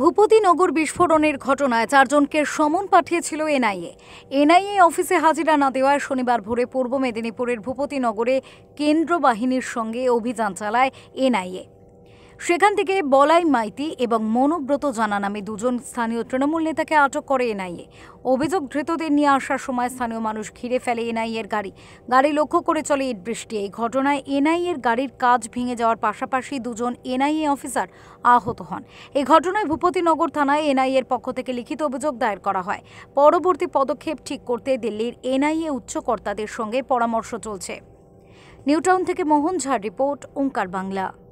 ভূপতিনগর বিস্ফোরণের ঘটনায় চারজনকে সমন পাঠিয়েছিল এনআইএ এনআইএ অফিসে হাজিরা না দেওয়ায় শনিবার ভোরে পূর্ব মেদিনীপুরের ভূপতিনগরে কেন্দ্র বাহিনীর সঙ্গে অভিযান চালায় এনআইএ সেখান থেকে বলাই মাইতি এবং মনোব্রত জানা নামে দুজন স্থানীয় তৃণমূল নেতাকে আটক করে এনআইএ অভিযোগ ধৃতদের নিয়ে আসার সময় স্থানীয় মানুষ ঘিরে ফেলে এনআইএর গাড়ি গাড়ি লক্ষ্য করে চলে ইট বৃষ্টি এই ঘটনায় এনআইএর গাড়ির কাজ ভেঙে যাওয়ার পাশাপাশি দুজন এনআইএ অফিসার আহত হন এই ঘটনায় ভূপতিনগর থানায় এনআইএর পক্ষ থেকে লিখিত অভিযোগ দায়ের করা হয় পরবর্তী পদক্ষেপ ঠিক করতে দিল্লির এনআইএ উচ্চকর্তাদের সঙ্গে পরামর্শ চলছে নিউটাউন থেকে মোহন ঝাড় রিপোর্ট ওঙ্কার বাংলা